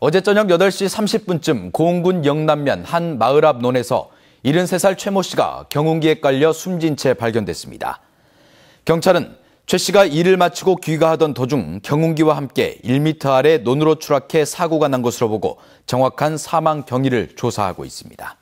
어제 저녁 8시 30분쯤 고흥군 영남면 한 마을 앞 논에서 73살 최 모 씨가 경운기에 깔려 숨진 채 발견됐습니다. 경찰은 최 씨가 일을 마치고 귀가하던 도중 경운기와 함께 1m 아래 논으로 추락해 사고가 난 것으로 보고 정확한 사망 경위를 조사하고 있습니다.